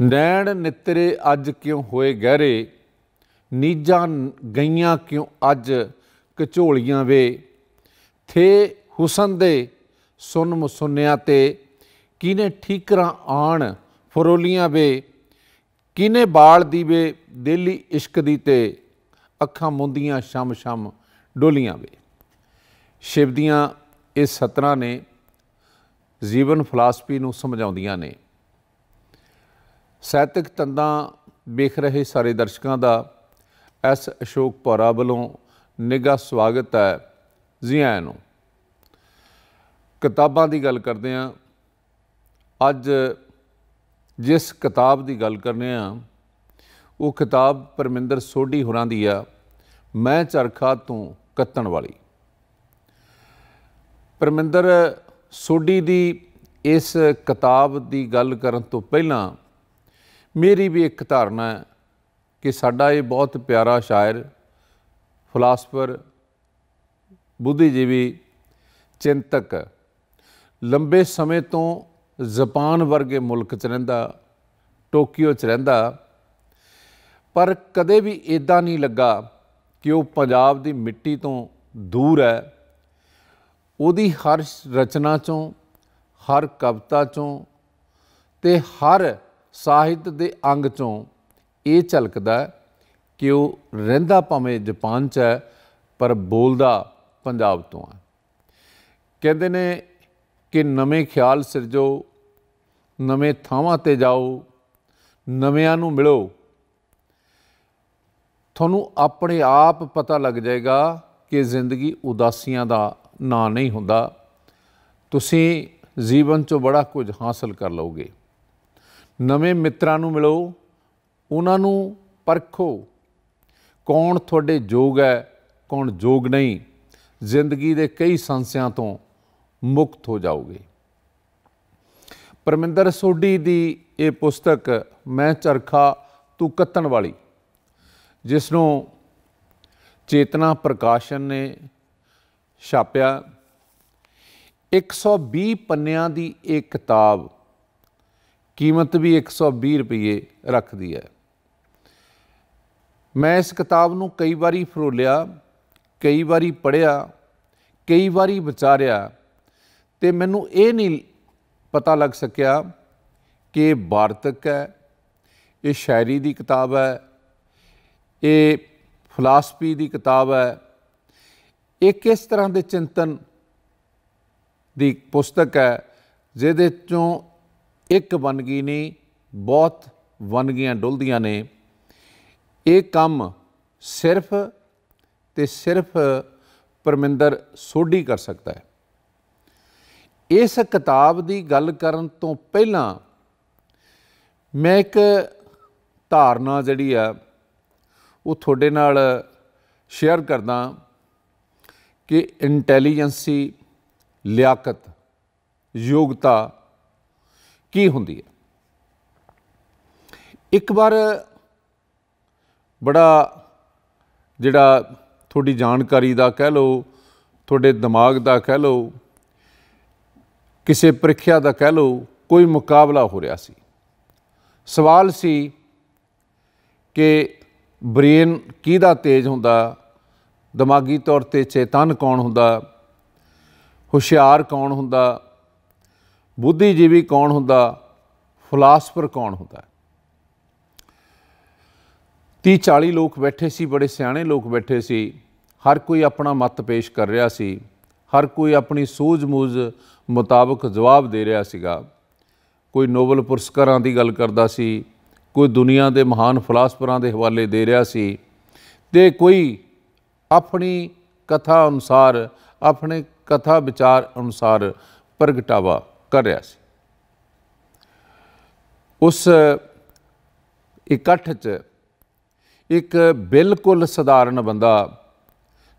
ਨੈਣ ਨਿਤਰੇ ਅੱਜ ਕਿਉਂ ਹੋਏ ਗਹਿਰੇ ਨੀਜਾਂ ਗਈਆਂ ਕਿਉਂ ਅੱਜ ਕਚੋਲੀਆਂ ਵੇ ਥੇ ਹੁਸਨ ਦੇ ਸੁਨ ਮਸੁਨਿਆ ਤੇ ਕਿਨੇ ਠੀਕਰਾਂ ਆਣ ਫਰੋਲੀਆਂ ਵੇ ਕਿਨੇ ਬਾਲ ਦੀ ਵੇ ਦਿੱਲੀ ਇਸ਼ਕ ਦੀ ਤੇ ਅੱਖਾਂ ਮੁੰਦੀਆਂ ਸ਼ਮ ਸ਼ਮ ਡੋਲੀਆਂ ਵੇ ਸ਼ਿਵ ਦੀਆਂ ਇਹ ਸਤਰਾਂ ਨੇ ਜੀਵਨ ਫਲਸਫੀ ਨੂੰ ਸਮਝਾਉਂਦੀਆਂ ਨੇ ਸਾਹਿਤਕ ਤੰਦਾਂ ਵੇਖ ਰਹੇ ਸਾਰੇ ਦਰਸ਼ਕਾਂ ਦਾ ਐਸ ਅਸ਼ੋਕ ਪੌਰਾ ਵੱਲੋਂ ਨਿੱਘਾ ਸਵਾਗਤ ਹੈ ਜੀ ਆਇਆਂ ਨੂੰ ਕਿਤਾਬਾਂ ਦੀ ਗੱਲ ਕਰਦੇ ਆ ਅੱਜ ਜਿਸ ਕਿਤਾਬ ਦੀ ਗੱਲ ਕਰਨੇ ਆ ਉਹ ਕਿਤਾਬ ਪਰਮਿੰਦਰ ਸੋਢੀ ਹੋਰਾਂ ਦੀ ਆ ਮੈਂ ਚਰਖਾ ਤੋਂ ਕੱਤਣ ਵਾਲੀ ਪਰਮਿੰਦਰ ਸੋਢੀ ਦੀ ਇਸ ਕਿਤਾਬ ਦੀ ਗੱਲ ਕਰਨ ਤੋਂ ਪਹਿਲਾਂ ਮੇਰੀ ਵੀ ਇੱਕ ਧਾਰਨਾ ਹੈ ਕਿ ਸਾਡਾ ਇਹ ਬਹੁਤ ਪਿਆਰਾ ਸ਼ਾਇਰ ਫਲਾਸਫਰ ਬੁੱਧੀਜੀਵੀ ਚਿੰਤਕ ਲੰਬੇ ਸਮੇਂ ਤੋਂ ਜਾਪਾਨ ਵਰਗੇ ਮੁਲਕ 'ਚ ਰਹਿੰਦਾ ਟੋਕੀਓ 'ਚ ਰਹਿੰਦਾ ਪਰ ਕਦੇ ਵੀ ਇਦਾਂ ਨਹੀਂ ਲੱਗਾ ਕਿ ਉਹ ਪੰਜਾਬ ਦੀ ਮਿੱਟੀ ਤੋਂ ਦੂਰ ਹੈ ਉਹਦੀ ਹਰ ਰਚਨਾ ਚੋਂ ਹਰ ਕਵਿਤਾ ਚੋਂ ਤੇ ਹਰ ਸਾਹਿਤ ਦੇ ਅੰਗ ਚੋਂ ਇਹ ਝਲਕਦਾ ਕਿ ਉਹ ਰਹਿੰਦਾ ਭਾਵੇਂ ਜਾਪਾਨ 'ਚ ਹੈ ਪਰ ਬੋਲਦਾ ਪੰਜਾਬ ਤੋਂ ਆ ਕਹਿੰਦੇ ਨੇ ਕਿ ਨਵੇਂ ਖਿਆਲ ਸਿਰਜੋ ਨਵੇਂ ਥਾਵਾਂ ਤੇ ਜਾਓ ਨਵਿਆਂ ਨੂੰ ਮਿਲੋ ਤੁਹਾਨੂੰ ਆਪਣੇ ਆਪ ਪਤਾ ਲੱਗ ਜਾਏਗਾ ਕਿ ਜ਼ਿੰਦਗੀ ਉਦਾਸੀਆਂ ਦਾ ਨਾਂ ਨਹੀਂ ਹੁੰਦਾ ਤੁਸੀਂ ਜੀਵਨ 'ਚੋਂ ਬੜਾ ਕੁਝ ਹਾਸਲ ਕਰ ਲਓਗੇ ਨਵੇਂ ਮਿੱਤਰਾਂ ਨੂੰ ਮਿਲੋ ਉਹਨਾਂ ਨੂੰ ਪਰਖੋ ਕੌਣ ਤੁਹਾਡੇ ਯੋਗ ਹੈ ਕੌਣ ਯੋਗ ਨਹੀਂ ਜ਼ਿੰਦਗੀ ਦੇ ਕਈ ਸੰਸਿਆਂ ਤੋਂ ਮੁਕਤ ਹੋ ਜਾਓਗੇ ਪਰਮਿੰਦਰ ਸੋਢੀ ਦੀ ਇਹ ਪੁਸਤਕ ਮੈਂ ਚਰਖਾ ਤੂੰ ਕੱਤਣ ਵਾਲੀ ਜਿਸ ਨੂੰ ਚੇਤਨਾ ਪ੍ਰਕਾਸ਼ਨ ਨੇ ਛਾਪਿਆ 120 ਪੰਨਿਆਂ ਦੀ ਇਹ ਕਿਤਾਬ ਕੀਮਤ ਵੀ 120 ਰੁਪਏ ਰੱਖਦੀ ਹੈ ਮੈਂ ਇਸ ਕਿਤਾਬ ਨੂੰ ਕਈ ਵਾਰੀ ਫਰੋਲਿਆ ਕਈ ਵਾਰੀ ਪੜਿਆ ਕਈ ਵਾਰੀ ਵਿਚਾਰਿਆ ਤੇ ਮੈਨੂੰ ਇਹ ਨਹੀਂ ਪਤਾ ਲੱਗ ਸਕਿਆ ਕਿ ਇਹ ਵਾਰਤਕ ਹੈ ਇਹ ਸ਼ਾਇਰੀ ਦੀ ਕਿਤਾਬ ਹੈ ਇਹ ਫਲਸਫੀ ਦੀ ਕਿਤਾਬ ਹੈ ਇਹ ਕਿਸ ਤਰ੍ਹਾਂ ਦੇ ਚਿੰਤਨ ਦੀ ਪੁਸਤਕ ਹੈ ਜਿਹਦੇ ਚੋਂ ਇੱਕ ਵਨਗੀ ਨਹੀਂ ਬਹੁਤ ਵਨਗੀਆਂ ਡੁੱਲਦੀਆਂ ਨੇ ਇਹ ਕੰਮ ਸਿਰਫ ਤੇ ਸਿਰਫ ਪਰਮਿੰਦਰ ਸੋਢੀ ਕਰ ਸਕਦਾ ਹੈ ਇਸ ਕਿਤਾਬ ਦੀ ਗੱਲ ਕਰਨ ਤੋਂ ਪਹਿਲਾਂ ਮੈਂ ਇੱਕ ਧਾਰਨਾ ਜਿਹੜੀ ਆ ਉਹ ਤੁਹਾਡੇ ਨਾਲ ਸ਼ੇਅਰ ਕਰਦਾ ਕਿ ਇੰਟੈਲੀਜੈਂਸੀ ਲਿਆਕਤ ਯੋਗਤਾ ਕੀ ਹੁੰਦੀ ਹੈ ਇੱਕ ਵਾਰ ਬੜਾ ਜਿਹੜਾ ਤੁਹਾਡੀ ਜਾਣਕਾਰੀ ਦਾ ਕਹਿ ਲਓ ਤੁਹਾਡੇ ਦਿਮਾਗ ਦਾ ਕਹਿ ਲਓ ਕਿਸੇ ਪ੍ਰੀਖਿਆ ਦਾ ਕਹਿ ਲਓ ਕੋਈ ਮੁਕਾਬਲਾ ਹੋ ਰਿਹਾ ਸੀ ਸਵਾਲ ਸੀ ਕਿ ਬ੍ਰੇਨ ਕਿਹਦਾ ਤੇਜ਼ ਹੁੰਦਾ ਦਿਮਾਗੀ ਤੌਰ ਤੇ ਚੇਤਨ ਕੌਣ ਹੁੰਦਾ ਹੁਸ਼ਿਆਰ ਕੌਣ ਹੁੰਦਾ ਬੁੱਧੀਜੀਵੀ ਕੌਣ ਹੁੰਦਾ ਫਿਲਾਸਫਰ ਕੌਣ ਹੁੰਦਾ 30 40 ਲੋਕ ਬੈਠੇ ਸੀ ਬੜੇ ਸਿਆਣੇ ਲੋਕ ਬੈਠੇ ਸੀ ਹਰ ਕੋਈ ਆਪਣਾ ਮਤ ਪੇਸ਼ ਕਰ ਰਿਹਾ ਸੀ ਹਰ ਕੋਈ ਆਪਣੀ ਸੂਝ-ਮੂਝ ਮੁਤਾਬਕ ਜਵਾਬ ਦੇ ਰਿਹਾ ਸੀਗਾ ਕੋਈ ਨੋਬਲ ਪੁਰਸਕਾਰਾਂ ਦੀ ਗੱਲ ਕਰਦਾ ਸੀ ਕੋਈ ਦੁਨੀਆ ਦੇ ਮਹਾਨ ਫਿਲਾਸਫਰਾਂ ਦੇ ਹਵਾਲੇ ਦੇ ਰਿਹਾ ਸੀ ਤੇ ਕੋਈ ਆਪਣੀ ਕਥਾ ਅਨੁਸਾਰ ਆਪਣੇ ਕਥਾ ਵਿਚਾਰ ਅਨੁਸਾਰ ਪ੍ਰਗਟਾਵਾ ਕਰ ਰਿਹਾ ਸੀ ਉਸ ਇਕੱਠ 'ਚ ਇੱਕ ਬਿਲਕੁਲ ਸਧਾਰਨ ਬੰਦਾ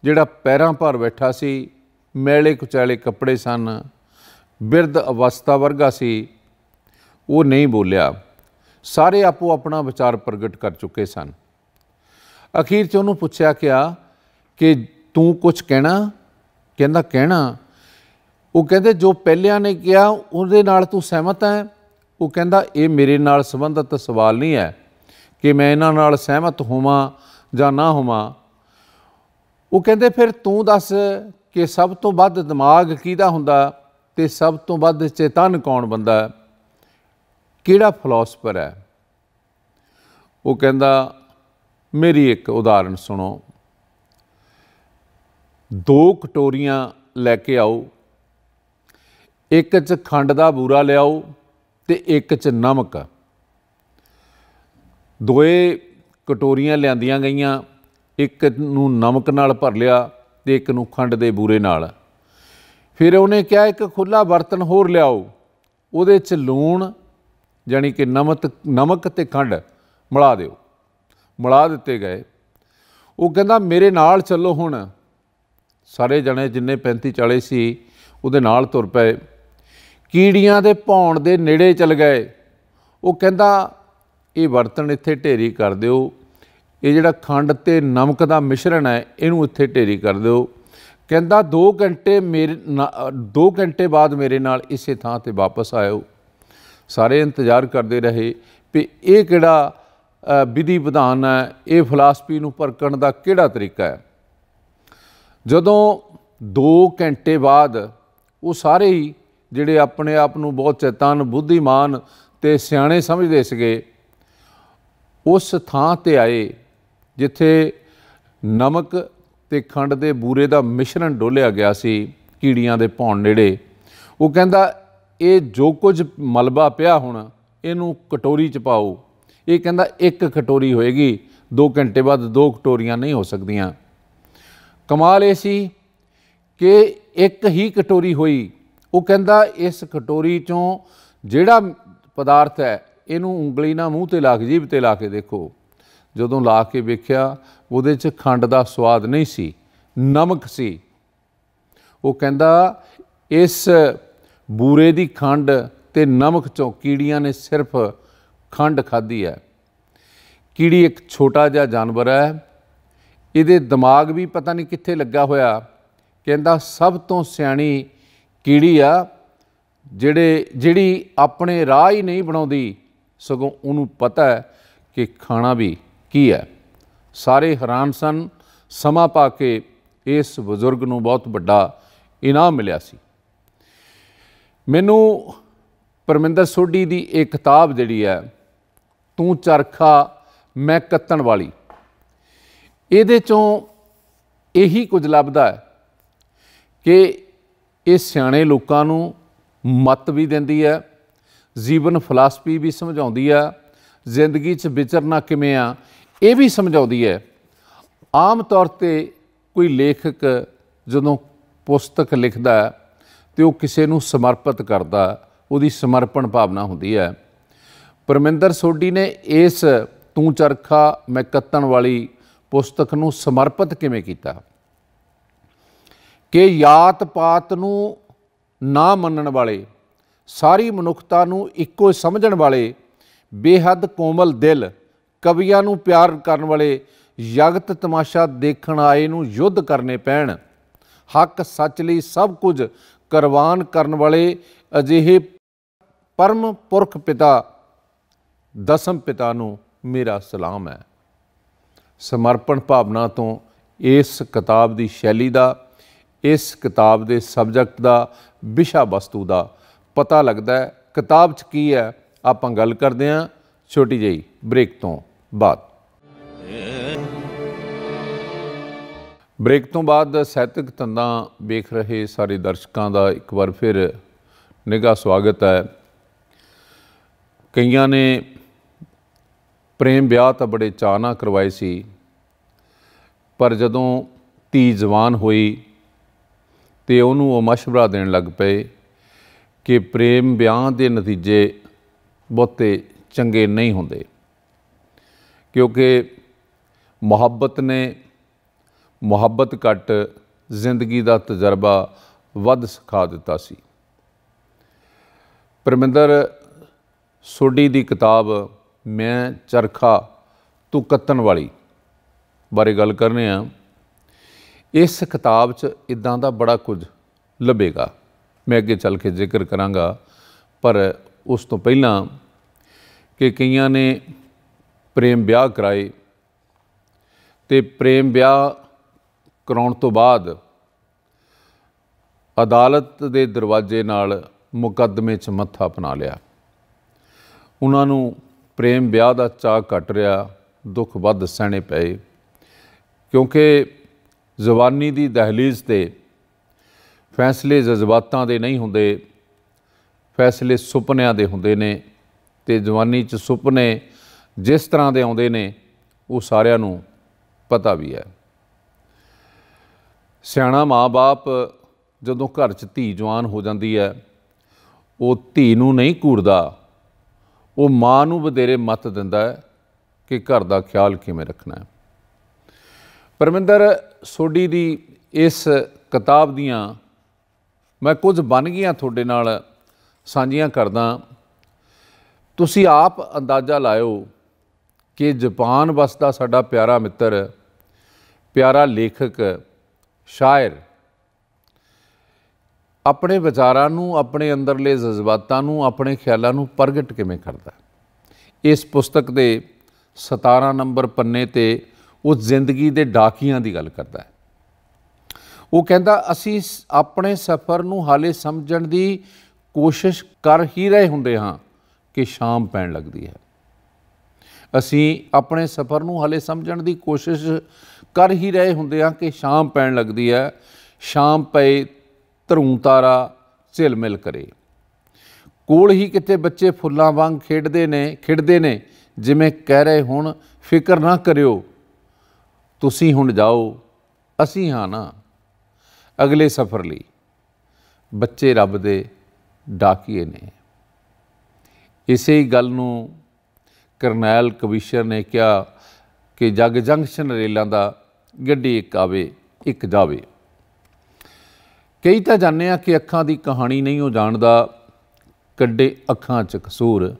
ਜਿਹੜਾ ਪੈਰਾਂ ਭਰ ਬੈਠਾ ਸੀ ਮੈਲੇ ਕੁਚਾਲੇ ਕੱਪੜੇ ਸਨ ਬਿਰਧ ਅਵਸਥਾ ਵਰਗਾ ਸੀ ਉਹ ਨਹੀਂ ਬੋਲਿਆ ਸਾਰੇ ਆਪੋ ਆਪਣਾ ਵਿਚਾਰ ਪ੍ਰਗਟ ਕਰ ਚੁੱਕੇ ਸਨ ਅਖੀਰ 'ਚ ਉਹਨੂੰ ਪੁੱਛਿਆ ਕਿ ਤੂੰ ਕੁਝ ਕਹਿਣਾ ਕਹਿੰਦਾ ਕਹਿਣਾ ਉਹ ਕਹਿੰਦੇ ਜੋ ਪਹਿਲਿਆਂ ਨੇ ਕਿਹਾ ਉਹਦੇ ਨਾਲ ਤੂੰ ਸਹਿਮਤ ਹੈ ਉਹ ਕਹਿੰਦਾ ਇਹ ਮੇਰੇ ਨਾਲ ਸੰਬੰਧਤ ਸਵਾਲ ਨਹੀਂ ਹੈ ਕਿ ਮੈਂ ਇਹਨਾਂ ਨਾਲ ਸਹਿਮਤ ਹੋਵਾਂ ਜਾਂ ਨਾ ਹੋਵਾਂ ਉਹ ਕਹਿੰਦੇ ਫਿਰ ਤੂੰ ਦੱਸ ਕਿ ਸਭ ਤੋਂ ਵੱਧ ਦਿਮਾਗ ਕਿਹਦਾ ਹੁੰਦਾ ਤੇ ਸਭ ਤੋਂ ਵੱਧ ਚੇਤਨ ਕੌਣ ਬੰਦਾ ਕਿਹੜਾ ਫਿਲਾਸਫਰ ਹੈ ਉਹ ਕਹਿੰਦਾ ਮੇਰੀ ਇੱਕ ਉਦਾਹਰਣ ਸੁਣੋ ਦੋ ਕਟੋਰੀਆਂ ਲੈ ਕੇ ਆਓ ਇੱਕ 'ਚ ਖੰਡ ਦਾ ਬੂਰਾ ਲਿਆਓ ਤੇ ਇੱਕ 'ਚ ਨਮਕ ਦੋਏ ਕਟੋਰੀਆਂ ਲਿਆਂਦੀਆਂ ਗਈਆਂ ਇੱਕ ਨੂੰ ਨਮਕ ਨਾਲ ਭਰ ਲਿਆ ਤੇ ਇੱਕ ਨੂੰ ਖੰਡ ਦੇ ਬੂਰੇ ਨਾਲ ਫਿਰ ਉਹਨੇ ਕਿਹਾ ਇੱਕ ਖੁੱਲਾ ਬਰਤਨ ਹੋਰ ਲਿਆਓ ਉਹਦੇ 'ਚ ਲੂਣ ਜਾਨੀ ਕਿ ਨਮਕ ਨਮਕ ਤੇ ਖੰਡ ਮਿਲਾ ਦਿਓ ਮਿਲਾ ਦਿੱਤੇ ਗਏ ਉਹ ਕਹਿੰਦਾ ਮੇਰੇ ਨਾਲ ਚੱਲੋ ਹੁਣ ਸਾਰੇ ਜਣੇ ਜਿੰਨੇ 35 40 ਸੀ ਉਹਦੇ ਨਾਲ ਤੁਰ ਪਏ ਕੀੜੀਆਂ ਦੇ ਪੌਣ ਦੇ ਨੇੜੇ ਚਲ ਗਏ ਉਹ ਕਹਿੰਦਾ ਇਹ ਵਰਤਨ ਇੱਥੇ ਢੇਰੀ ਕਰ ਦਿਓ ਇਹ ਜਿਹੜਾ ਖੰਡ ਤੇ ਨਮਕ ਦਾ ਮਿਸ਼ਰਣ ਹੈ ਇਹਨੂੰ ਇੱਥੇ ਢੇਰੀ ਕਰ ਦਿਓ ਕਹਿੰਦਾ 2 ਘੰਟੇ ਮੇਰੇ 2 ਘੰਟੇ ਬਾਅਦ ਮੇਰੇ ਨਾਲ ਇਸੇ ਥਾਂ ਤੇ ਵਾਪਸ ਆਇਓ ਸਾਰੇ ਇੰਤਜ਼ਾਰ ਕਰਦੇ ਰਹੇ ਵੀ ਇਹ ਕਿਹੜਾ ਵਿਧੀ ਵਿਧਾਨ ਹੈ ਇਹ ਫਲਸਫੀ ਨੂੰ ਪਰਕਣ ਦਾ ਕਿਹੜਾ ਤਰੀਕਾ ਹੈ ਜਦੋਂ 2 ਘੰਟੇ ਬਾਅਦ ਉਹ ਸਾਰੇ ਹੀ ਜਿਹੜੇ ਆਪਣੇ ਆਪ ਨੂੰ ਬਹੁਤ ਚੇਤਨ ਬੁੱਧੀਮਾਨ ਤੇ ਸਿਆਣੇ ਸਮਝਦੇ ਸੀਗੇ ਉਸ ਥਾਂ ਤੇ ਆਏ ਜਿੱਥੇ ਨਮਕ ਤੇ ਖੰਡ ਦੇ ਬੂਰੇ ਦਾ ਮਿਸ਼ਰਣ ਡੋਲਿਆ ਗਿਆ ਸੀ ਕੀੜੀਆਂ ਦੇ ਭੌਣ ਨੇੜੇ ਉਹ ਕਹਿੰਦਾ ਇਹ ਜੋ ਕੁਝ ਮਲਬਾ ਪਿਆ ਹੁਣ ਇਹਨੂੰ ਕਟੋਰੀ ਚ ਪਾਓ ਇਹ ਕਹਿੰਦਾ ਇੱਕ ਕਟੋਰੀ ਹੋਏਗੀ 2 ਘੰਟੇ ਬਾਅਦ ਦੋ ਕਟੋਰੀਆਂ ਨਹੀਂ ਹੋ ਸਕਦੀਆਂ ਕਮਾਲ ਇਹ ਸੀ ਕਿ ਇੱਕ ਹੀ ਕਟੋਰੀ ਹੋਈ ਉਹ ਕਹਿੰਦਾ ਇਸ ਕਟੋਰੀ ਚੋਂ ਜਿਹੜਾ ਪਦਾਰਥ ਹੈ ਇਹਨੂੰ ਉਂਗਲੀ ਨਾਲ ਮੂੰਹ ਤੇ ਲਾ ਕੇ ਜੀਭ ਤੇ ਲਾ ਕੇ ਦੇਖੋ ਜਦੋਂ ਲਾ ਕੇ ਵੇਖਿਆ ਉਹਦੇ 'ਚ ਖੰਡ ਦਾ ਸਵਾਦ ਨਹੀਂ ਸੀ ਨਮਕ ਸੀ ਉਹ ਕਹਿੰਦਾ ਇਸ ਬੂਰੇ ਦੀ ਖੰਡ ਤੇ ਨਮਕ ਚੋਂ ਕੀੜੀਆਂ ਨੇ ਸਿਰਫ ਖੰਡ ਖਾਧੀ ਹੈ ਕੀੜੀ ਇੱਕ ਛੋਟਾ ਜਿਹਾ ਜਾਨਵਰ ਹੈ ਇਹਦੇ ਦਿਮਾਗ ਵੀ ਪਤਾ ਨਹੀਂ ਕਿੱਥੇ ਲੱਗਾ ਹੋਇਆ ਕਹਿੰਦਾ ਸਭ ਤੋਂ ਸਿਆਣੀ ਕੀੜੀ ਆ ਜਿਹੜੇ ਜਿਹੜੀ ਆਪਣੇ ਰਾਹ ਹੀ ਨਹੀਂ ਬਣਾਉਂਦੀ ਸਗੋਂ ਉਹਨੂੰ ਪਤਾ ਹੈ ਕਿ ਖਾਣਾ ਵੀ ਕੀ ਹੈ ਸਾਰੇ ਹੈਰਾਨ ਸਨ ਸਮਾਂ ਪਾ ਕੇ ਇਸ ਬਜ਼ੁਰਗ ਨੂੰ ਬਹੁਤ ਵੱਡਾ ਇਨਾਮ ਮਿਲਿਆ ਸੀ ਮੈਨੂੰ ਪਰਮਿੰਦਰ ਸੋਢੀ ਦੀ ਇੱਕ ਕਿਤਾਬ ਜਿਹੜੀ ਹੈ ਤੂੰ ਚਰਖਾ ਮੈਂ ਕੱਤਣ ਵਾਲੀ ਇਹਦੇ ਚੋਂ ਇਹੀ ਕੁਝ ਲੱਭਦਾ ਹੈ ਕਿ ਇਹ ਸਿਆਣੇ ਲੋਕਾਂ ਨੂੰ ਮਤ ਵੀ ਦਿੰਦੀ ਹੈ ਜੀਵਨ ਫਲਸਫੀ ਵੀ ਸਮਝਾਉਂਦੀ ਆ ਜ਼ਿੰਦਗੀ 'ਚ ਵਿਚਰਨਾ ਕਿਵੇਂ ਆ ਇਹ ਵੀ ਸਮਝਾਉਂਦੀ ਹੈ ਆਮ ਤੌਰ ਤੇ ਕੋਈ ਲੇਖਕ ਜਦੋਂ ਪੁਸਤਕ ਲਿਖਦਾ ਤੇ ਉਹ ਕਿਸੇ ਨੂੰ ਸਮਰਪਿਤ ਕਰਦਾ ਉਹਦੀ ਸਮਰਪਣ ਭਾਵਨਾ ਹੁੰਦੀ ਹੈ ਪਰਮਿੰਦਰ ਸੋਢੀ ਨੇ ਇਸ ਤੂੰ ਚਰਖਾ ਮੈਂ ਕੱਤਣ ਵਾਲੀ ਪੁਸਤਕ ਨੂੰ ਸਮਰਪਿਤ ਕਿਵੇਂ ਕੀਤਾ ਕਿ ਯਾਤ ਪਾਤ ਨੂੰ ਨਾ ਮੰਨਣ ਵਾਲੇ ਸਾਰੀ ਮਨੁੱਖਤਾ ਨੂੰ ਇੱਕੋ ਸਮਝਣ ਵਾਲੇ ਬੇਹੱਦ ਕੋਮਲ ਦਿਲ ਕਵੀਆਂ ਨੂੰ ਪਿਆਰ ਕਰਨ ਵਾਲੇ ਜਗਤ ਤਮਾਸ਼ਾ ਦੇਖਣ ਆਏ ਨੂੰ ਯੁੱਧ ਕਰਨੇ ਪੈਣ ਹੱਕ ਸੱਚ ਲਈ ਸਭ ਕੁਝ ਕੁਰਬਾਨ ਕਰਨ ਵਾਲੇ ਅਜਿਹੇ ਪਰਮ ਪੁਰਖ ਪਿਤਾ ਦਸਮ ਪਿਤਾ ਨੂੰ ਮੇਰਾ ਸਲਾਮ ਹੈ ਸਮਰਪਣ ਭਾਵਨਾ ਤੋਂ ਇਸ ਕਿਤਾਬ ਦੀ ਸ਼ੈਲੀ ਦਾ ਇਸ ਕਿਤਾਬ ਦੇ ਸਬਜੈਕਟ ਦਾ ਵਿਸ਼ਾ ਵਸਤੂ ਦਾ ਪਤਾ ਲੱਗਦਾ ਹੈ ਕਿਤਾਬ 'ਚ ਕੀ ਹੈ ਆਪਾਂ ਗੱਲ ਕਰਦੇ ਹਾਂ ਛੋਟੀ ਜਿਹੀ ਬ੍ਰੇਕ ਤੋਂ ਬਾਅਦ ਬ੍ਰੇਕ ਤੋਂ ਬਾਅਦ ਸਾਹਿਤਕ ਤੰਦਾਂ ਵੇਖ ਰਹੇ ਸਾਰੇ ਦਰਸ਼ਕਾਂ ਦਾ ਇੱਕ ਵਾਰ ਫਿਰ ਨਿੱਘਾ ਸਵਾਗਤ ਹੈ ਕਈਆਂ ਨੇ ਪ੍ਰੇਮ ਵਿਆਹ ਤਾਂ ਬੜੇ ਚਾਹਨਾ ਕਰਵਾਏ ਸੀ ਪਰ ਜਦੋਂ ਤੀ ਜਵਾਨ ਹੋਈ ਤੇ ਉਹਨੂੰ ਉਹ ਮਸ਼ਵਰਾ ਦੇਣ ਲੱਗ ਪਏ ਕਿ ਪ੍ਰੇਮ ਵਿਆਹ ਦੇ ਨਤੀਜੇ ਬਹੁਤੇ ਚੰਗੇ ਨਹੀਂ ਹੁੰਦੇ ਕਿਉਂਕਿ ਮੁਹੱਬਤ ਨੇ ਮੁਹੱਬਤ ਘਟ ਜ਼ਿੰਦਗੀ ਦਾ ਤਜਰਬਾ ਵੱਧ ਸਿਖਾ ਦਿੱਤਾ ਸੀ ਪਰਮਿੰਦਰ ਸੋਢੀ ਦੀ ਕਿਤਾਬ ਮੈਂ ਚਰਖਾ ਤੂੰ ਕੱਤਣ ਵਾਲੀ ਬਾਰੇ ਗੱਲ ਕਰਨੇ ਆ ਇਸ ਕਿਤਾਬ 'ਚ ਇਦਾਂ ਦਾ ਬੜਾ ਕੁਝ ਲੱਭੇਗਾ ਮੈਂ ਅੱਗੇ ਚੱਲ ਕੇ ਜ਼ਿਕਰ ਕਰਾਂਗਾ ਪਰ ਉਸ ਤੋਂ ਪਹਿਲਾਂ ਕਿ ਕਈਆਂ ਨੇ ਪ੍ਰੇਮ ਵਿਆਹ ਕਰਾਏ ਤੇ ਪ੍ਰੇਮ ਵਿਆਹ ਕਰਾਉਣ ਤੋਂ ਬਾਅਦ ਅਦਾਲਤ ਦੇ ਦਰਵਾਜ਼ੇ ਨਾਲ ਮੁਕੱਦਮੇ 'ਚ ਮੱਥਾ ਅਪਣਾ ਲਿਆ ਉਹਨਾਂ ਨੂੰ ਪ੍ਰੇਮ ਵਿਆਹ ਦਾ ਚਾਹ ਘਟ ਰਿਹਾ ਦੁੱਖ ਵੱਧ ਸਹਿਣੇ ਪਏ ਕਿਉਂਕਿ ਜ਼ਬਾਨੀ ਦੀ ਦਹਲੀਜ਼ ਤੇ ਫੈਸਲੇ ਜਜ਼ਬਾਤਾਂ ਦੇ ਨਹੀਂ ਹੁੰਦੇ ਫੈਸਲੇ ਸੁਪਨਿਆਂ ਦੇ ਹੁੰਦੇ ਨੇ ਤੇ ਜਵਾਨੀ 'ਚ ਸੁਪਨੇ ਜਿਸ ਤਰ੍ਹਾਂ ਦੇ ਆਉਂਦੇ ਨੇ ਉਹ ਸਾਰਿਆਂ ਨੂੰ ਪਤਾ ਵੀ ਹੈ ਸਿਆਣਾ ਮਾਪੇ ਜਦੋਂ ਘਰ 'ਚ ਧੀ ਜਵਾਨ ਹੋ ਜਾਂਦੀ ਹੈ ਉਹ ਧੀ ਨੂੰ ਨਹੀਂ ਘੂਰਦਾ ਉਹ ਮਾਂ ਨੂੰ ਵਧੇਰੇ ਮਤ ਦਿੰਦਾ ਹੈ ਕਿ ਘਰ ਦਾ ਖਿਆਲ ਕਿਵੇਂ ਰੱਖਣਾ ਹੈ ਪਰਮਿੰਦਰ ਸੋਡੀ ਦੀ ਇਸ ਕਿਤਾਬ ਦੀਆਂ ਮੈਂ ਕੁਝ ਬਣ ਗਿਆ ਤੁਹਾਡੇ ਨਾਲ ਸਾਂਝੀਆਂ ਕਰਦਾ ਤੁਸੀਂ ਆਪ ਅੰਦਾਜ਼ਾ ਲਾਇਓ ਕਿ ਜਾਪਾਨ ਵਸਦਾ ਸਾਡਾ ਪਿਆਰਾ ਮਿੱਤਰ ਪਿਆਰਾ ਲੇਖਕ ਸ਼ਾਇਰ ਆਪਣੇ ਵਿਚਾਰਾਂ ਨੂੰ ਆਪਣੇ ਅੰਦਰਲੇ ਜਜ਼ਬਾਤਾਂ ਨੂੰ ਆਪਣੇ ਖਿਆਲਾਂ ਨੂੰ ਪ੍ਰਗਟ ਕਿਵੇਂ ਕਰਦਾ ਇਸ ਪੁਸਤਕ ਦੇ 17 ਨੰਬਰ ਪੰਨੇ ਤੇ ਉਹ ਜ਼ਿੰਦਗੀ ਦੇ ਡਾਕੀਆਂ ਦੀ ਗੱਲ ਕਰਦਾ ਹੈ ਉਹ ਕਹਿੰਦਾ ਅਸੀਂ ਆਪਣੇ ਸਫ਼ਰ ਨੂੰ ਹਾਲੇ ਸਮਝਣ ਦੀ ਕੋਸ਼ਿਸ਼ ਕਰ ਹੀ ਰਹੇ ਹੁੰਦੇ ਹਾਂ ਕਿ ਸ਼ਾਮ ਪੈਣ ਲੱਗਦੀ ਹੈ ਅਸੀਂ ਆਪਣੇ ਸਫ਼ਰ ਨੂੰ ਹਾਲੇ ਸਮਝਣ ਦੀ ਕੋਸ਼ਿਸ਼ ਕਰ ਹੀ ਰਹੇ ਹੁੰਦੇ ਹਾਂ ਕਿ ਸ਼ਾਮ ਪੈਣ ਲੱਗਦੀ ਹੈ ਸ਼ਾਮ ਪਏ ਧਰੂ ਤਾਰਾ ਝਿਲਮਿਲ ਕਰੇ ਕੋਲ ਹੀ ਕਿਤੇ ਬੱਚੇ ਫੁੱਲਾਂ ਵਾਂਗ ਖੇਡਦੇ ਨੇ ਖਿੜਦੇ ਨੇ ਜਿਵੇਂ ਕਹਿ ਰਹੇ ਹੁਣ ਫਿਕਰ ਨਾ ਕਰਿਓ ਤੁਸੀਂ ਹੁਣ ਜਾਓ ਅਸੀਂ ਹਾਂ ਨਾ ਅਗਲੇ ਸਫ਼ਰ ਲਈ ਬੱਚੇ ਰੱਬ ਦੇ ਡਾਕੀਏ ਨੇ ਇਸੇ ਹੀ ਗੱਲ ਨੂੰ ਕਰਨੈਲ ਕਵਿਸ਼ਰ ਨੇ ਕਿਹਾ ਕਿ ਜਗ ਜੰਕਸ਼ਨ ਰੇਲਾਂ ਦਾ ਗੱਡੀ ਇੱਕ ਆਵੇ ਇੱਕ ਜਾਵੇ ਕਈ ਤਾਂ ਜਾਣਦੇ ਆ ਕਿ ਅੱਖਾਂ ਦੀ ਕਹਾਣੀ ਨਹੀਂ ਉਹ ਜਾਣਦਾ ਕੱਡੇ ਅੱਖਾਂ 'ਚ ਕਸੂਰ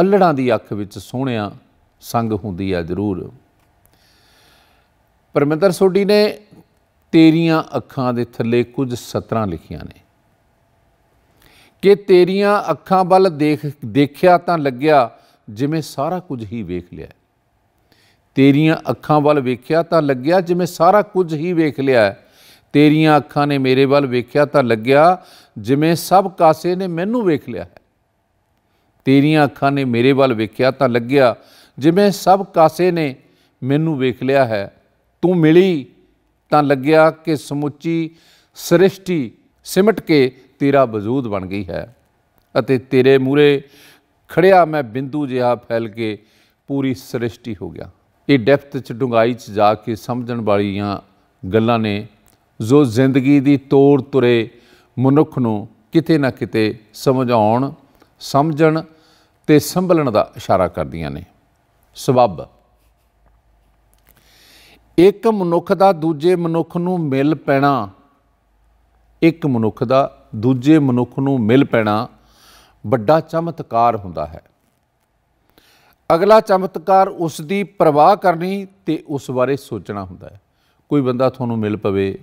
ਅਲੜਾਂ ਦੀ ਅੱਖ ਵਿੱਚ ਸੋਹਣਿਆ ਸੰਗ ਹੁੰਦੀ ਆ ਜ਼ਰੂਰ ਪਰਮਿੰਦਰ ਸੋਢੀ ਨੇ ਤੇਰੀਆਂ ਅੱਖਾਂ ਦੇ ਥੱਲੇ ਕੁਝ ਸਤਰਾਂ ਲਿਖੀਆਂ ਨੇ ਕਿ ਤੇਰੀਆਂ ਅੱਖਾਂ ਵੱਲ ਦੇਖ ਦੇਖਿਆ ਤਾਂ ਲੱਗਿਆ ਜਿਵੇਂ ਸਾਰਾ ਕੁਝ ਹੀ ਵੇਖ ਲਿਆ ਤੇਰੀਆਂ ਅੱਖਾਂ ਵੱਲ ਵੇਖਿਆ ਤਾਂ ਲੱਗਿਆ ਜਿਵੇਂ ਸਾਰਾ ਕੁਝ ਹੀ ਵੇਖ ਲਿਆ ਤੇਰੀਆਂ ਅੱਖਾਂ ਨੇ ਮੇਰੇ ਵੱਲ ਵੇਖਿਆ ਤਾਂ ਲੱਗਿਆ ਜਿਵੇਂ ਸਭ ਕਾਸੇ ਨੇ ਮੈਨੂੰ ਵੇਖ ਲਿਆ ਹੈ ਤੇਰੀਆਂ ਅੱਖਾਂ ਨੇ ਮੇਰੇ ਵੱਲ ਵੇਖਿਆ ਤਾਂ ਲੱਗਿਆ ਜਿਵੇਂ ਸਭ ਕਾਸੇ ਨੇ ਮੈਨੂੰ ਵੇਖ ਲਿਆ ਹੈ ਤੂੰ ਮਿਲੀ ਤਾਂ ਲੱਗਿਆ ਕਿ ਸਮੁੱਚੀ ਸ੍ਰਿਸ਼ਟੀ ਸਿਮਟ ਕੇ ਤੇਰਾ ਵਜੂਦ ਬਣ ਗਈ ਹੈ ਅਤੇ ਤੇਰੇ ਮੂਰੇ ਖੜਿਆ ਮੈਂ ਬਿੰਦੂ ਜਿਹਾ ਫੈਲ ਕੇ ਪੂਰੀ ਸ੍ਰਿਸ਼ਟੀ ਹੋ ਗਿਆ ਇਹ ਡੈਪਥ 'ਚ ਡੁੰਗਾਈ 'ਚ ਜਾ ਕੇ ਸਮਝਣ ਵਾਲੀਆਂ ਗੱਲਾਂ ਨੇ ਜੋ ਜ਼ਿੰਦਗੀ ਦੀ ਤੋੜ ਤੁਰੇ ਮਨੁੱਖ ਨੂੰ ਕਿਤੇ ਨਾ ਕਿਤੇ ਸਮਝਾਉਣ ਸਮਝਣ ਤੇ ਸੰਭਲਣ ਦਾ ਇਸ਼ਾਰਾ ਕਰਦੀਆਂ ਨੇ ਸਬਬ ਇੱਕ ਮਨੁੱਖ ਦਾ ਦੂਜੇ ਮਨੁੱਖ ਨੂੰ ਮਿਲ ਪੈਣਾ ਇੱਕ ਮਨੁੱਖ ਦਾ ਦੂਜੇ ਮਨੁੱਖ ਨੂੰ ਮਿਲ ਪੈਣਾ ਵੱਡਾ ਚਮਤਕਾਰ ਹੁੰਦਾ ਹੈ ਅਗਲਾ ਚਮਤਕਾਰ ਉਸ ਦੀ ਪ੍ਰਵਾਹ ਕਰਨੀ ਤੇ ਉਸ ਬਾਰੇ ਸੋਚਣਾ ਹੁੰਦਾ ਹੈ ਕੋਈ ਬੰਦਾ ਤੁਹਾਨੂੰ ਮਿਲ ਪਵੇ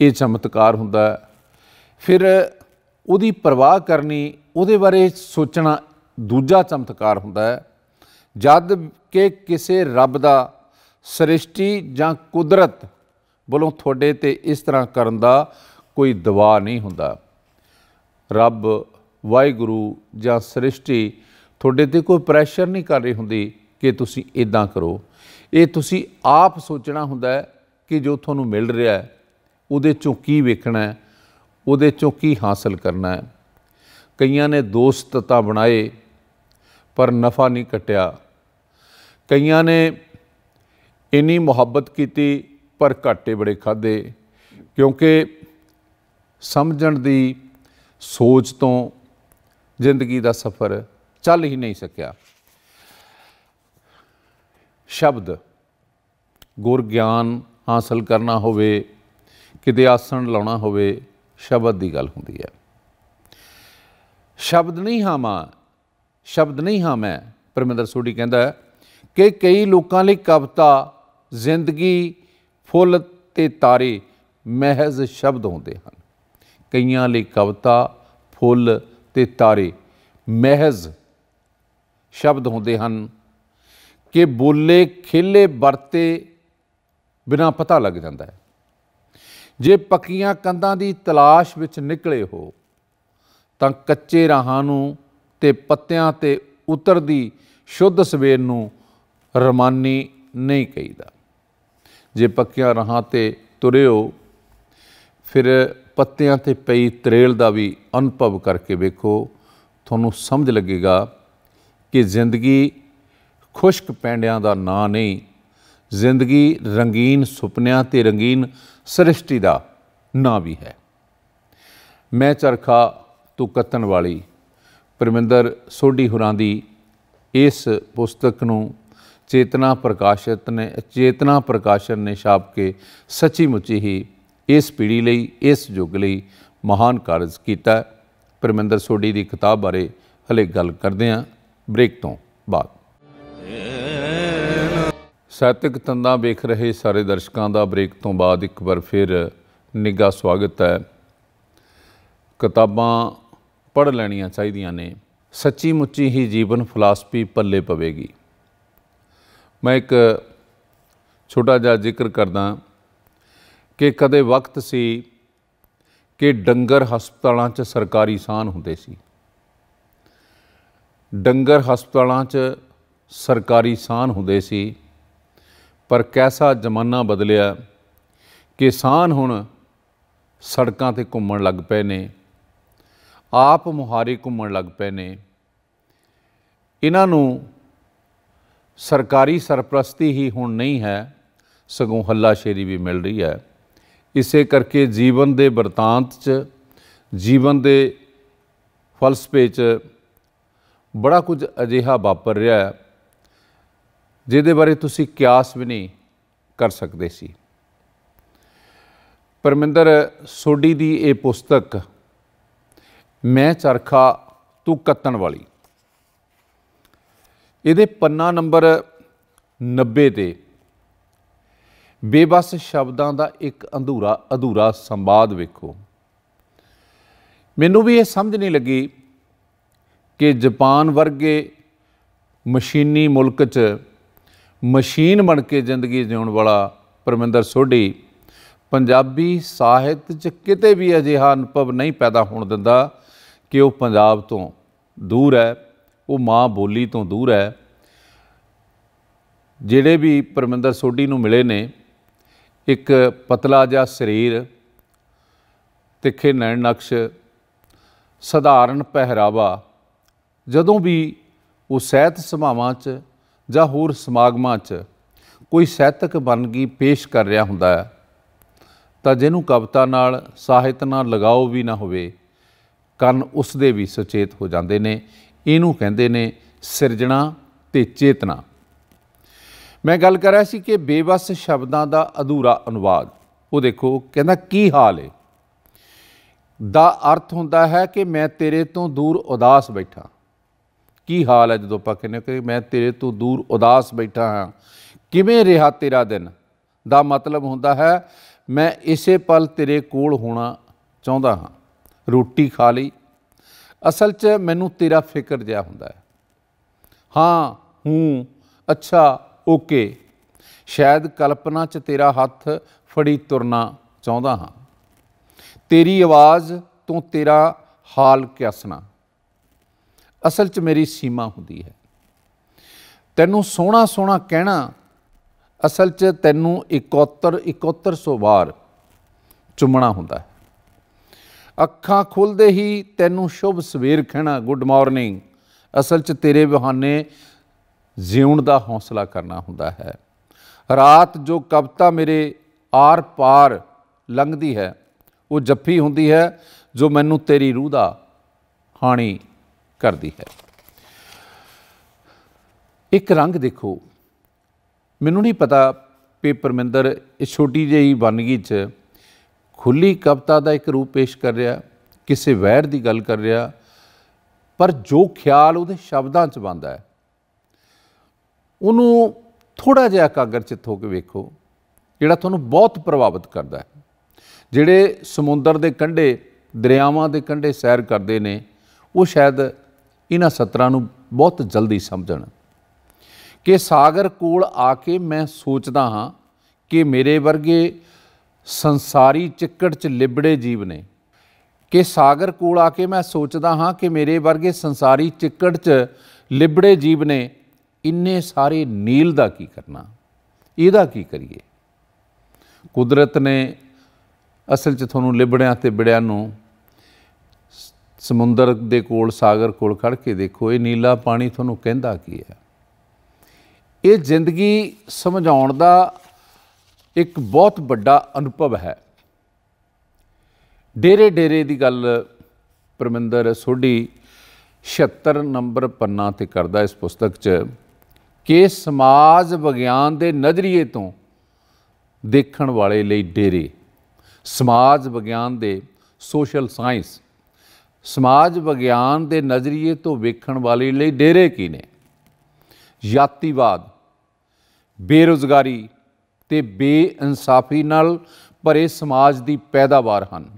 ਇਹ ਚਮਤਕਾਰ ਹੁੰਦਾ ਫਿਰ ਉਹਦੀ ਪ੍ਰਵਾਹ ਕਰਨੀ ਉਹਦੇ ਬਾਰੇ ਸੋਚਣਾ ਦੂਜਾ ਚਮਤਕਾਰ ਹੁੰਦਾ ਹੈ ਜਦ ਕਿ ਕਿਸੇ ਰੱਬ ਦਾ ਸ੍ਰਿਸ਼ਟੀ ਜਾਂ ਕੁਦਰਤ ਵੱਲੋਂ ਤੁਹਾਡੇ ਤੇ ਇਸ ਤਰ੍ਹਾਂ ਕਰਨ ਦਾ ਕੋਈ ਦਵਾ ਨਹੀਂ ਹੁੰਦਾ ਰੱਬ ਵਾਹਿਗੁਰੂ ਜਾਂ ਸ੍ਰਿਸ਼ਟੀ ਤੁਹਾਡੇ ਤੇ ਕੋਈ ਪ੍ਰੈਸ਼ਰ ਨਹੀਂ ਕਰ ਰਹੀ ਹੁੰਦੀ ਕਿ ਤੁਸੀਂ ਇਦਾਂ ਕਰੋ ਇਹ ਤੁਸੀਂ ਆਪ ਸੋਚਣਾ ਹੁੰਦਾ ਹੈ ਕਿ ਜੋ ਤੁਹਾਨੂੰ ਮਿਲ ਰਿਹਾ ਹੈ ਉਹਦੇ ਚੋਂ ਕੀ ਵੇਖਣਾ ਹੈ ਉਹਦੇ ਚੋਂ ਕੀ ਹਾਸਲ ਕਰਨਾ ਹੈ ਕਈਆਂ ਨੇ ਦੋਸਤ ਤਾਂ ਬਣਾਏ ਪਰ ਨਫਾ ਨਹੀਂ ਕਟਿਆ ਕਈਆਂ ਨੇ ਇੰਨੀ ਮੁਹੱਬਤ ਕੀਤੀ ਪਰ ਘਾਟੇ ਬੜੇ ਖਾਦੇ ਕਿਉਂਕਿ ਸਮਝਣ ਦੀ ਸੋਚ ਤੋਂ ਜ਼ਿੰਦਗੀ ਦਾ ਸਫ਼ਰ ਚੱਲ ਹੀ ਨਹੀਂ ਸਕਿਆ ਸ਼ਬਦ ਗੁਰ ਗਿਆਨ ਹਾਸਲ ਕਰਨਾ ਹੋਵੇ ਕਿਤੇ ਆਸਣ ਲਾਉਣਾ ਹੋਵੇ ਸ਼ਬਦ ਦੀ ਗੱਲ ਹੁੰਦੀ ਹੈ ਸ਼ਬਦ ਨਹੀਂ ਹਾਂ ਮਾਂ ਸ਼ਬਦ ਨਹੀਂ ਹਾਂ ਮੈਂ ਪਰਮਿੰਦਰ ਸੋਢੀ ਕਹਿੰਦਾ ਕਿ ਕਈ ਲੋਕਾਂ ਲਈ ਕਵਿਤਾ ਜ਼ਿੰਦਗੀ ਫੁੱਲ ਤੇ ਤਾਰੇ ਮਹਿਜ਼ ਸ਼ਬਦ ਹੁੰਦੇ ਹਨ ਕਈਆਂ ਲਈ ਕਵਤਾ ਫੁੱਲ ਤੇ ਤਾਰੇ ਮਹਿਜ਼ ਸ਼ਬਦ ਹੁੰਦੇ ਹਨ ਕਿ ਬੋਲੇ ਖੇਲੇ ਵਰਤੇ ਬਿਨਾ ਪਤਾ ਲੱਗ ਜਾਂਦਾ ਹੈ ਜੇ ਪੱਕੀਆਂ ਕੰਧਾਂ ਦੀ ਤਲਾਸ਼ ਵਿੱਚ ਨਿਕਲੇ ਹੋ ਤਾਂ ਕੱਚੇ ਰਾਹਾਂ ਨੂੰ ਤੇ ਪੱਤਿਆਂ ਤੇ ਉਤਰਦੀ ਸ਼ੁੱਧ ਸਵੇਰ ਨੂੰ ਰਮਾਨੀ ਨਹੀਂ ਕਹੀਦਾ ਜੇ ਪੱਕਿਆਂ ਰਾਹਾਂ ਤੇ ਤੁਰਿਓ ਫਿਰ ਪੱਤਿਆਂ ਤੇ ਪਈ ਤਰੇਲ ਦਾ ਵੀ ਅਨੁਭਵ ਕਰਕੇ ਵੇਖੋ ਤੁਹਾਨੂੰ ਸਮਝ ਲੱਗੇਗਾ ਕਿ ਜ਼ਿੰਦਗੀ ਖੁਸ਼ਕ ਪੈਂਡਿਆਂ ਦਾ ਨਾਂ ਨਹੀਂ ਜ਼ਿੰਦਗੀ ਰੰਗੀਨ ਸੁਪਨਿਆਂ ਤੇ ਰੰਗੀਨ ਸ੍ਰਿਸ਼ਟੀ ਦਾ ਨਾਂ ਵੀ ਹੈ ਮੈਂ ਚਰਖਾ ਤੂੰ ਕੱਤਣ ਵਾਲੀ ਪਰਮਿੰਦਰ ਸੋਢੀ ਹੁਰਾਂ ਦੀ ਇਸ ਪੁਸਤਕ ਨੂੰ ਚੇਤਨਾ ਪ੍ਰਕਾਸ਼ਿਤ ਨੇ ਚੇਤਨਾ ਪ੍ਰਕਾਸ਼ਨ ਨੇ ਛਾਪ ਕੇ ਸੱਚੀ ਮੁੱਚੀ ਹੀ ਇਸ ਪੀੜ੍ਹੀ ਲਈ ਇਸ ਯੁੱਗ ਲਈ ਮਹਾਨ ਕਾਰਜ ਕੀਤਾ ਪਰਮਿੰਦਰ ਸੋਢੀ ਦੀ ਕਿਤਾਬ ਬਾਰੇ ਹਲੇ ਗੱਲ ਕਰਦੇ ਹਾਂ ਬ੍ਰੇਕ ਤੋਂ ਬਾਅਦ ਸਾਹਿਤਕ ਤੰਦਾ ਵੇਖ ਰਹੇ ਸਾਰੇ ਦਰਸ਼ਕਾਂ ਦਾ ਬ੍ਰੇਕ ਤੋਂ ਬਾਅਦ ਇੱਕ ਵਾਰ ਫਿਰ ਨਿੱਘਾ ਸਵਾਗਤ ਹੈ ਕਿਤਾਬਾਂ ਪੜ ਲੈਣੀਆਂ ਚਾਹੀਦੀਆਂ ਨੇ ਸੱਚੀ ਮੁੱਚੀ ਹੀ ਜੀਵਨ ਫਲਸਫੀ ਪੱਲੇ ਪਵੇਗੀ ਮੈਂ ਇੱਕ ਛੋਟਾ ਜਿਹਾ ਜ਼ਿਕਰ ਕਰਦਾ ਕਿ ਕਦੇ ਵਕਤ ਸੀ ਕਿ ਡੰਗਰ ਹਸਪਤਾਲਾਂ 'ਚ ਸਰਕਾਰੀ ਸਾਨ ਹੁੰਦੇ ਸੀ ਡੰਗਰ ਹਸਪਤਾਲਾਂ 'ਚ ਸਰਕਾਰੀ ਸਾਨ ਹੁੰਦੇ ਸੀ ਪਰ ਕੈਸਾ ਜ਼ਮਾਨਾ ਬਦਲਿਆ ਕਿ ਸਾਨ ਹੁਣ ਸੜਕਾਂ ਤੇ ਘੁੰਮਣ ਲੱਗ ਪਏ ਨੇ ਆਪ ਮੁਹਾਰੇ ਘੁੰਮਣ ਲੱਗ ਪਏ ਨੇ ਇਹਨਾਂ ਨੂੰ ਸਰਕਾਰੀ ਸਰਪ੍ਰਸਤੀ ਹੀ ਹੁਣ ਨਹੀਂ ਹੈ ਸਗੋਂ ਹੱਲਾਸ਼ੇਰੀ ਵੀ ਮਿਲ ਰਹੀ ਹੈ ਇਸੇ ਕਰਕੇ ਜੀਵਨ ਦੇ ਵਰਤਾਂਤ 'ਚ ਜੀਵਨ ਦੇ ਫਲਸਫੇ 'ਚ ਬੜਾ ਕੁਝ ਅਜਿਹਾ ਵਾਪਰ ਰਿਹਾ ਹੈ ਜਿਹਦੇ ਬਾਰੇ ਤੁਸੀਂ ਕਿਆਸ ਵੀ ਨਹੀਂ ਕਰ ਸਕਦੇ ਸੀ ਪਰਮਿੰਦਰ ਸੋਢੀ ਦੀ ਇਹ ਪੁਸਤਕ ਮੈਂ ਚਰਖਾ ਤੂੰ ਕੱਤਣ ਵਾਲੀ ਇਹਦੇ ਪੰਨਾ ਨੰਬਰ 90 ਤੇ ਬੇਬਸ ਸ਼ਬਦਾਂ ਦਾ ਇੱਕ ਅੰਧੂਰਾ ਅਧੂਰਾ ਸੰਵਾਦ ਵੇਖੋ ਮੈਨੂੰ ਵੀ ਇਹ ਸਮਝ ਨਹੀਂ ਲੱਗੀ ਕਿ ਜਾਪਾਨ ਵਰਗੇ ਮਸ਼ੀਨੀ ਮੁਲਕ 'ਚ ਮਸ਼ੀਨ ਬਣ ਕੇ ਜ਼ਿੰਦਗੀ ਜਿਉਣ ਵਾਲਾ ਪਰਮਿੰਦਰ ਸੋਢੀ ਪੰਜਾਬੀ ਸਾਹਿਤ 'ਚ ਕਿਤੇ ਵੀ ਅਜਿਹਾ ਅਨੁਭਵ ਨਹੀਂ ਪੈਦਾ ਹੋਣ ਦਿੰਦਾ ਕਿ ਉਹ ਪੰਜਾਬ ਤੋਂ ਦੂਰ ਹੈ ਉਹ ਮਾਂ ਬੋਲੀ ਤੋਂ ਦੂਰ ਹੈ ਜਿਹੜੇ ਵੀ ਪਰਮਿੰਦਰ ਸੋਢੀ ਨੂੰ ਮਿਲੇ ਨੇ ਇੱਕ ਪਤਲਾ ਜਿਹਾ ਸਰੀਰ ਤਿੱਖੇ ਨੈਣ ਨਕਸ਼ ਸਧਾਰਨ ਪਹਿਰਾਵਾ ਜਦੋਂ ਵੀ ਉਹ ਸਹਿਤ ਸਮਾਵਾਂ 'ਚ ਜਾਂ ਹੋਰ ਸਮਾਗਮਾਂ 'ਚ ਕੋਈ ਸਹਿਤਕ ਬਨਗੀ ਪੇਸ਼ ਕਰ ਰਿਹਾ ਹੁੰਦਾ ਹੈ ਤਾਂ ਜਿਹਨੂੰ ਕਵਿਤਾ ਨਾਲ ਸਾਹਿਤ ਨਾਲ ਲਗਾਓ ਵੀ ਨਾ ਹੋਵੇ ਕੰਨ ਉਸ ਦੇ ਵੀ ਸੁਚੇਤ ਹੋ ਜਾਂਦੇ ਨੇ ਇਹਨੂੰ ਕਹਿੰਦੇ ਨੇ ਸਿਰਜਣਾ ਤੇ ਚੇਤਨਾ ਮੈਂ ਗੱਲ ਕਰ ਰਿਹਾ ਸੀ ਕਿ ਬੇਵਸ ਸ਼ਬਦਾਂ ਦਾ ਅਧੂਰਾ ਅਨੁਵਾਦ ਉਹ ਦੇਖੋ ਕਹਿੰਦਾ ਕੀ ਹਾਲ ਹੈ ਦਾ ਅਰਥ ਹੁੰਦਾ ਹੈ ਕਿ ਮੈਂ ਤੇਰੇ ਤੋਂ ਦੂਰ ਉਦਾਸ ਬੈਠਾ ਕੀ ਹਾਲ ਹੈ ਜਦੋਂ ਆਪਾਂ ਕਹਿੰਦੇ ਕਿ ਮੈਂ ਤੇਰੇ ਤੋਂ ਦੂਰ ਉਦਾਸ ਬੈਠਾ ਹਾਂ ਕਿਵੇਂ ਰਿਹਾ ਤੇਰਾ ਦਿਨ ਦਾ ਮਤਲਬ ਹੁੰਦਾ ਹੈ ਮੈਂ ਇਸੇ ਪਲ ਤੇਰੇ ਕੋਲ ਹੋਣਾ ਚਾਹੁੰਦਾ ਹਾਂ ਰੋਟੀ ਖਾ ਲਈ ਅਸਲ 'ਚ ਮੈਨੂੰ ਤੇਰਾ ਫਿਕਰ ਜਿਆ ਹੁੰਦਾ ਹੈ ਹਾਂ ਹੂੰ ਅੱਛਾ ਓਕੇ ਸ਼ਾਇਦ ਕਲਪਨਾ 'ਚ ਤੇਰਾ ਹੱਥ ਫੜੀ ਤੁਰਨਾ ਚਾਹੁੰਦਾ ਹਾਂ ਤੇਰੀ ਆਵਾਜ਼ ਤੋਂ ਤੇਰਾ ਹਾਲ ਕਿਆਸਣਾ ਅਸਲ 'ਚ ਮੇਰੀ ਸੀਮਾ ਹੁੰਦੀ ਹੈ ਤੈਨੂੰ ਸੋਹਣਾ ਸੋਹਣਾ ਕਹਿਣਾ ਅਸਲ 'ਚ ਤੈਨੂੰ 71 7100 ਸੋ ਵਾਰ ਚੁੰਮਣਾ ਹੁੰਦਾ ਹੈ ਅੱਖਾਂ ਖੁੱਲਦੇ ਹੀ ਤੈਨੂੰ ਸ਼ੁਭ ਸਵੇਰ ਕਹਿਣਾ ਗੁੱਡ ਮਾਰਨਿੰਗ ਅਸਲ 'ਚ ਤੇਰੇ ਬਹਾਨੇ ਜਿਉਣ ਦਾ ਹੌਸਲਾ ਕਰਨਾ ਹੁੰਦਾ ਹੈ ਰਾਤ ਜੋ ਕਵਤਾ ਮੇਰੇ ਆਰ ਪਾਰ ਲੰਘਦੀ ਹੈ ਉਹ ਜੱਫੀ ਹੁੰਦੀ ਹੈ ਜੋ ਮੈਨੂੰ ਤੇਰੀ ਰੂਹ ਦਾ ਹਾਣੀ ਕਰਦੀ ਹੈ ਇੱਕ ਰੰਗ ਦੇਖੋ ਮੈਨੂੰ ਨਹੀਂ ਪਤਾ ਪੇ ਪਰਮਿੰਦਰ ਇਹ ਛੋਟੀ ਜਿਹੀ ਬਨਗੀ 'ਚ ਖੁੱਲੀ ਕਵਤਾ ਦਾ ਇੱਕ ਰੂਪ ਪੇਸ਼ ਕਰ ਰਿਹਾ ਕਿਸੇ ਵੈਰ ਦੀ ਗੱਲ ਕਰ ਰਿਹਾ ਪਰ ਜੋ ਖਿਆਲ ਉਹਦੇ ਸ਼ਬਦਾਂ 'ਚ ਬੰਦਾ ਹੈ ਉਹਨੂੰ ਥੋੜਾ ਜਿਹਾ ਕਾਗਰ ਚਿੱਤ ਹੋ ਕੇ ਵੇਖੋ ਜਿਹੜਾ ਤੁਹਾਨੂੰ ਬਹੁਤ ਪ੍ਰਭਾਵਿਤ ਕਰਦਾ ਹੈ ਜਿਹੜੇ ਸਮੁੰਦਰ ਦੇ ਕੰਢੇ ਦਰਿਆਵਾਂ ਦੇ ਕੰਢੇ ਸੈਰ ਕਰਦੇ ਨੇ ਉਹ ਸ਼ਾਇਦ ਇਹਨਾਂ ਸਤਰਾਂ ਨੂੰ ਬਹੁਤ ਜਲਦੀ ਸਮਝਣ ਕਿ ਸਾਗਰ ਕੋਲ ਆ ਕੇ ਮੈਂ ਸੋਚਦਾ ਹਾਂ ਕਿ ਮੇਰੇ ਵਰਗੇ ਸੰਸਾਰੀ ਚਿੱਕੜ 'ਚ ਲਿਬੜੇ ਜੀਵ ਨੇ ਕਿ ਸਾਗਰ ਕੋਲ ਆ ਕੇ ਮੈਂ ਸੋਚਦਾ ਹਾਂ ਕਿ ਮੇਰੇ ਵਰਗੇ ਸੰਸਾਰੀ ਚਿੱਕੜ 'ਚ ਲਿਬੜੇ ਜੀਵ ਨੇ ਇੰਨੇ ਸਾਰੇ ਨੀਲ ਦਾ ਕੀ ਕਰਨਾ ਇਹਦਾ ਕੀ ਕਰੀਏ ਕੁਦਰਤ ਨੇ ਅਸਲ 'ਚ ਤੁਹਾਨੂੰ ਲਿਬੜਿਆਂ ਤੇ ਬਿੜਿਆਂ ਨੂੰ ਸਮੁੰਦਰ ਦੇ ਕੋਲ ਸਾਗਰ ਕੋਲ ਖੜ ਕੇ ਦੇਖੋ ਇਹ ਨੀਲਾ ਪਾਣੀ ਤੁਹਾਨੂੰ ਕਹਿੰਦਾ ਕੀ ਹੈ ਇਹ ਜ਼ਿੰਦਗੀ ਸਮਝਾਉਣ ਦਾ ਇੱਕ ਬਹੁਤ ਵੱਡਾ ਅਨੁਭਵ ਹੈ ਡੇਰੇ ਡੇਰੇ ਦੀ ਗੱਲ ਪਰਮਿੰਦਰ ਸੋਢੀ 76 ਨੰਬਰ ਪੰਨਾ ਤੇ ਕਰਦਾ ਇਸ ਪੁਸਤਕ 'ਚ ਕਿ ਸਮਾਜ ਵਿਗਿਆਨ ਦੇ ਨਜ਼ਰੀਏ ਤੋਂ ਦੇਖਣ ਵਾਲੇ ਲਈ ਡੇਰੇ ਸਮਾਜ ਵਿਗਿਆਨ ਦੇ ਸੋਸ਼ਲ ਸਾਇੰਸ ਸਮਾਜ ਵਿਗਿਆਨ ਦੇ ਨਜ਼ਰੀਏ ਤੋਂ ਵੇਖਣ ਵਾਲੇ ਲਈ ਡੇਰੇ ਕੀ ਨੇ ਜਾਤੀਵਾਦ ਬੇਰੋਜ਼ਗਾਰੀ ਤੇ ਬੇਇਨਸਾਫੀ ਨਾਲ ਭਰੇ ਸਮਾਜ ਦੀ ਪੈਦਾਵਾਰ ਹਨ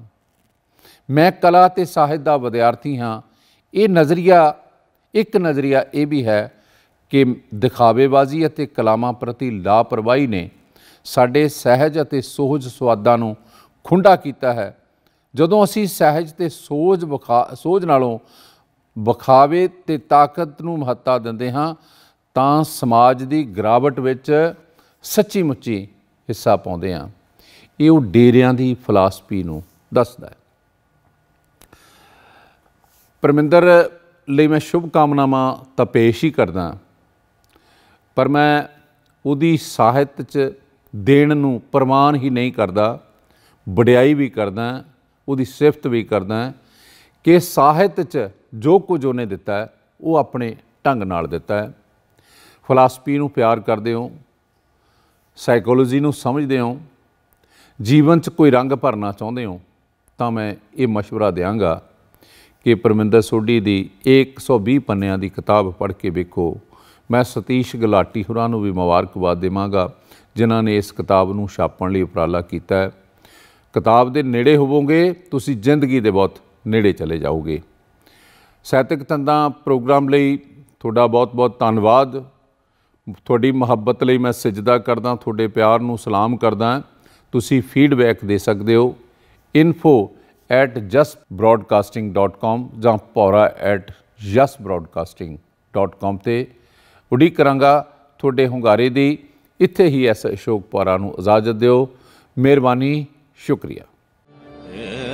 ਮੈਂ ਕਲਾ ਤੇ ਸਾਹਿਤ ਦਾ ਵਿਦਿਆਰਥੀ ਹਾਂ ਇਹ ਨਜ਼ਰੀਆ ਇੱਕ ਨਜ਼ਰੀਆ ਇਹ ਵੀ ਹੈ ਕਿ ਦਿਖਾਵੇਬਾਜ਼ੀ ਅਤੇ ਕਲਾਮਾਂ ਪ੍ਰਤੀ ਲਾਪਰਵਾਹੀ ਨੇ ਸਾਡੇ ਸਹਿਜ ਅਤੇ ਸੋਝ ਸਵਾਦਾਂ ਨੂੰ ਖੁੰਡਾ ਕੀਤਾ ਹੈ ਜਦੋਂ ਅਸੀਂ ਸਹਿਜ ਤੇ ਸੋਝ ਸੋਝ ਨਾਲੋਂ ਵਿਖਾਵੇ ਤੇ ਤਾਕਤ ਨੂੰ ਮਹੱਤਤਾ ਦਿੰਦੇ ਹਾਂ ਤਾਂ ਸਮਾਜ ਦੀ ਗਰਾਵਟ ਵਿੱਚ ਸੱਚੀ ਮੁੱਚੀ ਹਿੱਸਾ ਪਾਉਂਦੇ ਆ ਇਹ ਉਹ ਡੇਰਿਆਂ ਦੀ ਫਲਸਫੀ ਨੂੰ ਦੱਸਦਾ ਹੈ ਪਰਮਿੰਦਰ ਲਈ ਮੈਂ ਸ਼ੁਭ ਕਾਮਨਾਵਾਂ ਤਪੇਸ਼ ਹੀ ਕਰਦਾ ਪਰ ਮੈਂ ਉਹਦੀ ਸਾਹਿਤ 'ਚ ਦੇਣ ਨੂੰ ਪ੍ਰਮਾਨ ਹੀ ਨਹੀਂ ਕਰਦਾ ਵਡਿਆਈ ਵੀ ਕਰਦਾ ਉਹਦੀ ਸਿਫਤ ਵੀ ਕਰਦਾ ਕਿ ਸਾਹਿਤ 'ਚ ਜੋ ਕੁਝ ਉਹਨੇ ਦਿੱਤਾ ਉਹ ਆਪਣੇ ਢੰਗ ਨਾਲ ਦਿੱਤਾ ਹੈ ਫਲਸਫੀ ਨੂੰ ਪਿਆਰ ਕਰਦੇ ਹੋ ਸਾਈਕੋਲੋਜੀ ਨੂੰ ਸਮਝਦੇ ਹੋ ਜੀਵਨ 'ਚ ਕੋਈ ਰੰਗ ਭਰਨਾ ਚਾਹੁੰਦੇ ਹੋ ਤਾਂ ਮੈਂ ਇਹ مشورہ ਦਿਆਂਗਾ ਕਿ ਪਰਮਿੰਦਰ ਸੋਢੀ ਦੀ 120 ਪੰਨਿਆਂ ਦੀ ਕਿਤਾਬ ਪੜ੍ਹ ਕੇ ਵੇਖੋ ਮੈਂ ਸਤੀਸ਼ ਗਲਾਟੀ ਹੁਰਾਂ ਨੂੰ ਵੀ ਮੁਬਾਰਕਬਾਦ ਦੇਵਾਂਗਾ ਜਿਨ੍ਹਾਂ ਨੇ ਇਸ ਕਿਤਾਬ ਨੂੰ ਛਾਪਣ ਲਈ ਉਪਰਾਲਾ ਕੀਤਾ ਹੈ ਕਿਤਾਬ ਦੇ ਨੇੜੇ ਹੋਵੋਗੇ ਤੁਸੀਂ ਜ਼ਿੰਦਗੀ ਦੇ ਬਹੁਤ ਨੇੜੇ ਚਲੇ ਜਾਓਗੇ ਸਾਹਿਤਕ ਤੰਦਾਂ ਪ੍ਰੋਗਰਾਮ ਲਈ ਤੁਹਾਡਾ ਬਹੁਤ-ਬਹੁਤ ਧੰਨਵਾਦ ਤੁਹਾਡੀ ਮੁਹੱਬਤ ਲਈ ਮੈਂ ਸਜਦਾ ਕਰਦਾ ਤੁਹਾਡੇ ਪਿਆਰ ਨੂੰ ਸਲਾਮ ਕਰਦਾ ਤੁਸੀਂ ਫੀਡਬੈਕ ਦੇ ਸਕਦੇ ਹੋ info@justbroadcasting.com ਜਾਂ pora@justbroadcasting.com ਤੇ ਉਡੀਕ ਕਰਾਂਗਾ ਤੁਹਾਡੇ ਹੰਗਾਰੇ ਦੀ ਇੱਥੇ ਹੀ ਐਸ ਅਸ਼ੋਕ ਪੌਰਾ ਨੂੰ ਇਜਾਜ਼ਤ ਦਿਓ ਮਿਹਰਬਾਨੀ ਸ਼ੁਕਰੀਆ